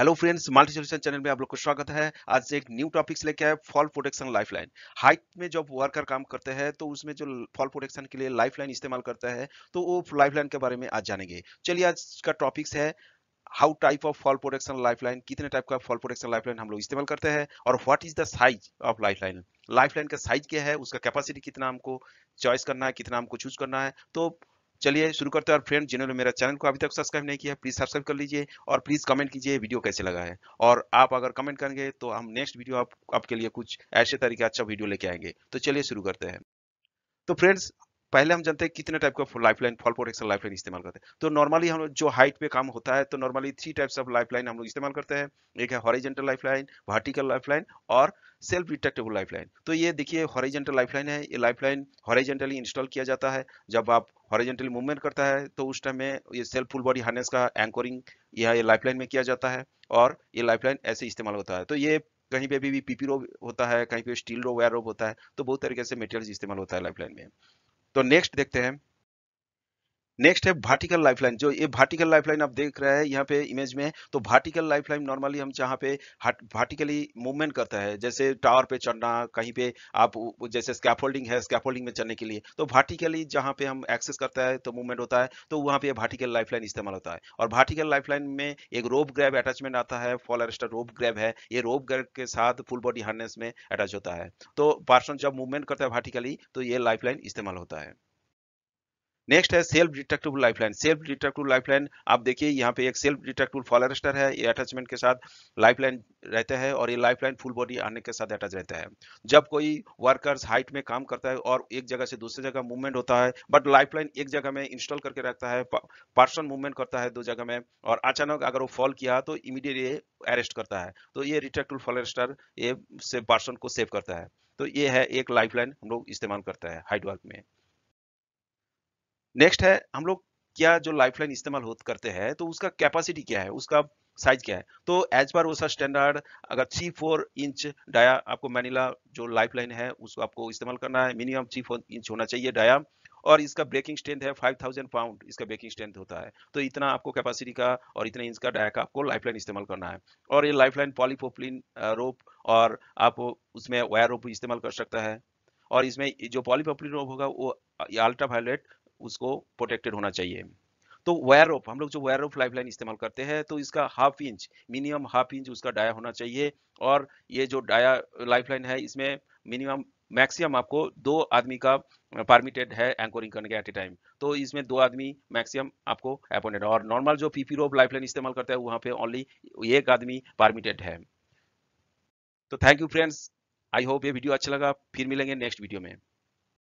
hello friends multi solution channel में आप लोग को स्वागत है आज से एक न्यू टॉपिक्स लेके आए फॉल प्रोटेक्शन लाइफलाइन हाइट में जब वर्कर काम करते हैं तो उसमें जो फॉल प्रोटेक्शन के लिए लाइफलाइन इस्तेमाल करता है तो वो लाइफलाइन के बारे में आज जानेंगे चलिए आज का टॉपिक्स है how type of fall protection lifeline कितने टाइप का फॉल प्रोटेक्शन लाइफलाइन हम लोग इस्तेमाल करते हैं और what is the size of lifeline lifeline का साइज क्या है उसका कैपेसिटी कितना हमको चॉइस करना है कितना हमको चूज करना है तो चलिए शुरू करते हैं और फ्रेंड जिन्होंने मेरा चैनल को अभी तक सब्सक्राइब नहीं किया प्लीज़ सब्सक्राइब कर लीजिए और प्लीज़ कमेंट कीजिए वीडियो कैसे लगा है और आप अगर कमेंट करेंगे तो हम नेक्स्ट वीडियो आप, आपके लिए कुछ ऐसे तरीके अच्छा वीडियो लेके आएंगे तो चलिए शुरू करते हैं तो फ्रेंड्स पहले हम जानते हैं कितने टाइप का life line fall protection life line इस्तेमाल करते हैं तो नॉर्मली हम जो हाइट पे काम होता है तो normally three types of life line हम लोग इस्तेमाल करते हैं एक है horizontal life line vertical life line और सेल्फ डिटेक्टेबल लाइफ लाइन तो ये देखिए हॉरिजेंटल लाइफ लाइन है ये लाइफ लाइन हॉरिजेंटली इंस्टॉल किया जाता है जब आप हॉरिजेंटली मूवमेंट करता है तो उस टाइम में ये सेल्फ फुल बॉडी हार्नेस का एंकोरिंग यह ये लाइफलाइन में किया जाता है और ये लाइफलाइन ऐसे इस्तेमाल होता है तो ये कहीं पे भी पीपी रोब होता है कहीं पे स्टील रोब वायर रोब होता है तो बहुत तरीके से मेटेरियल इस्तेमाल होता है लाइफलाइन में तो नेक्स्ट देखते हैं नेक्स्ट है वर्टिकल लाइफलाइन जो ये वर्टिकल लाइफलाइन आप देख रहे हैं यहाँ पे इमेज में तो वर्टिकल लाइफलाइन नॉर्मली हम जहाँ पे वर्टिकली मूवमेंट करता है जैसे टावर पे चढ़ना कहीं पे आप जैसे स्कैफोल्डिंग है स्कैफोल्डिंग में चढ़ने के लिए तो वर्टिकली जहाँ पे हम एक्सेस करता है तो मूवमेंट होता है तो वहाँ पे वर्टिकल लाइफलाइन इस्तेमाल होता है और वर्टिकल लाइफलाइन में एक रोप ग्रैब अटैचमेंट आता है फॉल अरेस्टर रोप ग्रैब है ये रोप ग्रैब के साथ फुल बॉडी हार्नेस में अटैच होता है तो पर्सन जब मूवमेंट करता है वर्टिकली तो ये लाइफलाइन इस्तेमाल होता है नेक्स्ट है self detective lifeline self detective lifeline आप देखिए यहाँ पे एक सेल्फ डिटेक्टिव फॉलरस्टर है ये अटैचमेंट के साथ लाइफलाइन रहता है और ये लाइफलाइन फुल बॉडी आने के साथ अटैच रहता है जब कोई वर्कर्स हाइट में काम करता है और एक जगह से दूसरी जगह मूवमेंट होता है बट लाइफलाइन एक जगह में इंस्टॉल करके रखता है पर्सन मूवमेंट करता है दो जगह में और अचानक अगर वो फॉल किया तो इमीडिएट ये अरेस्ट करता है तो ये रिटेक्टिव फॉलरस्टर ये पर्सन को सेव करता है तो ये है एक लाइफलाइन हम लोग इस्तेमाल करता है हाइट वर्क में नेक्स्ट है हम लोग क्या जो लाइफलाइन इस्तेमाल हो करते हैं तो उसका कैपेसिटी क्या है उसका साइज क्या है तो एज पर वैसा स्टैंडर्ड अगर थ्री फोर इंच डाया आपको मैनिला जो लाइफलाइन है उसको आपको इस्तेमाल करना है मिनिमम थ्री फोर इंच होना चाहिए डाया और इसका ब्रेकिंग स्ट्रेंथ है 5000 पाउंड इसका ब्रेकिंग स्ट्रेंथ होता है तो इतना आपको कैपेसिटी का और इतने इंच का डाया का आपको लाइफलाइन इस्तेमाल करना है और ये लाइफलाइन पॉलीपोपलिन रोप और आप उसमें वायर रोप इस्तेमाल कर सकता है और इसमें जो पॉलीपोपलिन रोप होगा वो अल्ट्रा वायलेट उसको प्रोटेक्टेड होना चाहिए तो वायर रोप हम लोग जो वायर रोप लाइफ लाइन इस्तेमाल करते हैं तो इसका half inch minimum half inch उसका डाया होना चाहिए और ये जो डाया लाइफ लाइन है इसमें मिनिमम मैक्सिमम आपको दो आदमी का परमिटेड है एंकोरिंग करने के एट ए टाइम तो इसमें दो आदमी मैक्सिमम आपको अपॉइंटेड और नॉर्मल जो पीपी रोप लाइफ लाइन इस्तेमाल करता है वहां पे ओनली एक आदमी परमिटेड है तो thank you friends I hope ये वीडियो अच्छा लगा फिर मिलेंगे नेक्स्ट वीडियो में